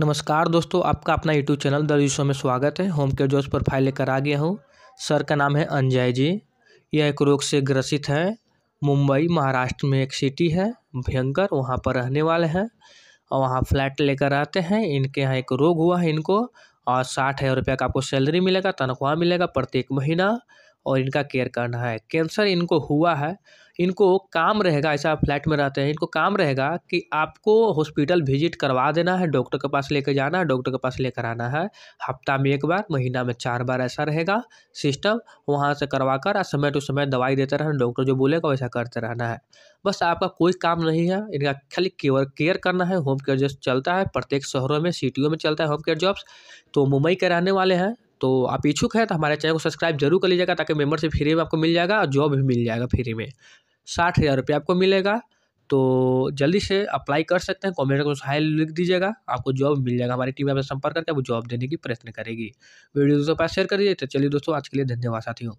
नमस्कार दोस्तों आपका अपना यूट्यूब चैनल दर्ज शो में स्वागत है होम केयर जोश पर फाइल लेकर आ गया हूँ सर का नाम है अंजय जी यह एक रोग से ग्रसित है मुंबई महाराष्ट्र में एक सिटी है भयंकर वहाँ पर रहने वाले हैं और वहाँ फ्लैट लेकर आते हैं इनके यहाँ एक रोग हुआ है इनको और साठ हज़ार रुपये का आपको सैलरी मिलेगा तनख्वाह मिलेगा प्रत्येक महीना और इनका केयर करना है कैंसर इनको हुआ है इनको काम रहेगा ऐसा आप फ्लैट में रहते हैं इनको काम रहेगा कि आपको हॉस्पिटल विजिट करवा देना है डॉक्टर के पास लेकर जाना है डॉक्टर के पास लेकर आना है हफ्ता में एक बार महीना में चार बार ऐसा रहेगा सिस्टम वहाँ से करवा कर और समय टू समय दवाई देते रहना डॉक्टर जो बोलेगा वैसा करते रहना है बस आपका कोई काम नहीं है इनका खाली केयर केयर करना है होम केयर जॉब्स चलता है प्रत्येक शहरों में सिटियों में चलता है होम केयर जॉब्स तो मुंबई के रहने वाले हैं तो आप इच्छुक हैं तो हमारे चैनल को सब्सक्राइब जरूर कर लीजिएगा ताकि मेम्बरशिप फ्री में आपको मिल जाएगा और जॉब भी मिल जाएगा फ्री में साठ हज़ार रुपये आपको मिलेगा तो जल्दी से अप्लाई कर सकते हैं कॉमेंट को हाई लिख दीजिएगा आपको जॉब मिल जाएगा हमारी टीम आपसे संपर्क करके वो जॉब देने की प्रयत्न करेगी वीडियो दोस्तों पास शेयर करिए तो चलिए दोस्तों आज के लिए धन्यवाद साथियों